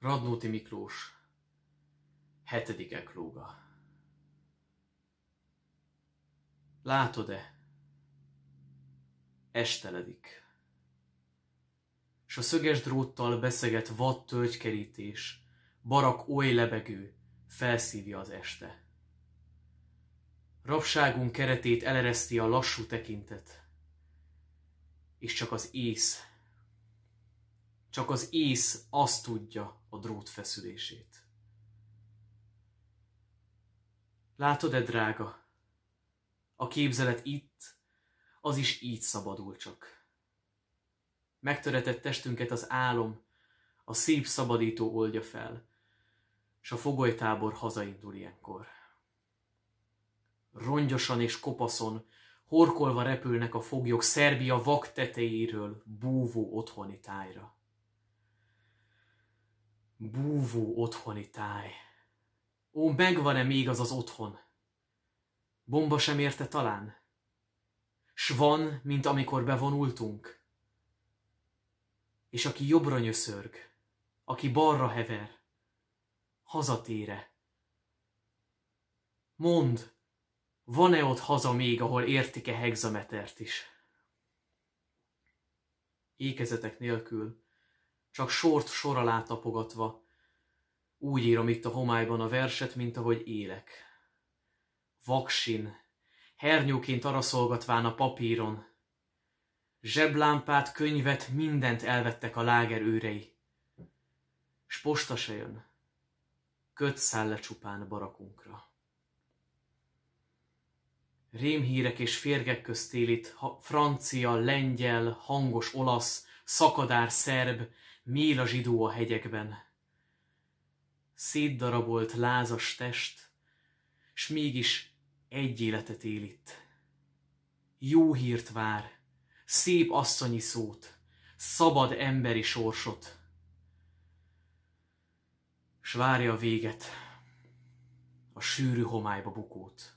Radnóti Miklós, hetedik eklóga. Látod-e? Esteledik. S a szöges dróttal beszegett vad tölgykerítés, barak oly lebegő, felszívja az este. Rabságunk keretét elereszti a lassú tekintet, és csak az ész, csak az ész azt tudja, a drót feszülését. Látod-e, drága? A képzelet itt, az is így szabadul csak. Megtöretett testünket az álom, a szép szabadító oldja fel, s a fogolytábor hazaindul ilyenkor. Rongyosan és kopaszon, horkolva repülnek a foglyok Szerbia vak tetejéről búvó otthoni tájra. Búvó otthoni táj. Ó, megvan-e még az az otthon? Bomba sem érte talán? S van, mint amikor bevonultunk? És aki jobbra nyöszörg, aki balra hever, hazatére. Mond, van-e ott haza még, ahol értik-e hegzametert is? Ékezetek nélkül csak sort sor alá tapogatva. Úgy írom itt a homályban a verset, mint ahogy élek. Vaksin, hernyóként araszolgatván a papíron. Zseblámpát, könyvet, mindent elvettek a láger őrei. S posta se jön. Köt száll le csupán barakunkra. Rémhírek és férgek közt él francia, lengyel, hangos olasz, szakadár szerb, Mél a zsidó a hegyekben. Szétdarabolt lázas test, s mégis egy életet él itt. Jó hírt vár, szép asszonyi szót, szabad emberi sorsot. S várja a véget, a sűrű homályba bukót,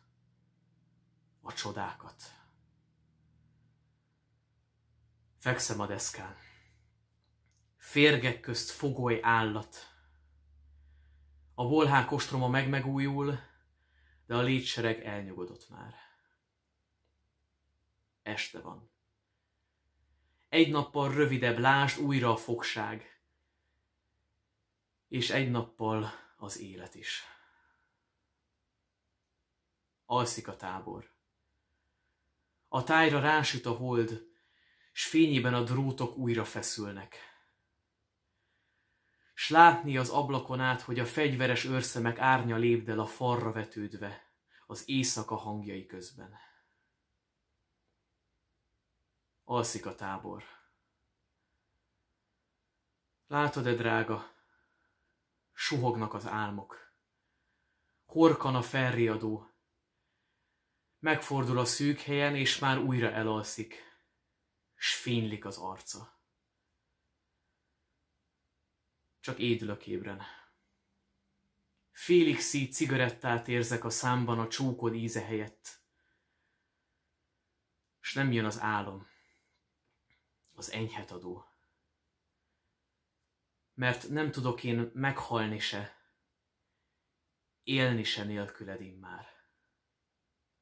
a csodákat. Fekszem a deszkán férgek közt fogoly állat. A volhák ostroma megmegújul, de a létsereg elnyugodott már. Este van. Egy nappal rövidebb lásd újra a fogság, és egy nappal az élet is. Alszik a tábor. A tájra rásüt a hold, s fényében a drótok újra feszülnek s látni az ablakon át, hogy a fegyveres őrszemek árnya lépdel a farra vetődve, az éjszaka hangjai közben. Alszik a tábor. Látod-e, drága? Suhognak az álmok. Horkan a felriadó. Megfordul a szűk helyen, és már újra elalszik, s fénylik az arca csak édülök ébren. Félixi cigarettát érzek a számban a csókod íze helyett. és nem jön az álom, az enyhet adó. Mert nem tudok én meghalni se, élni se nélküled immár. már.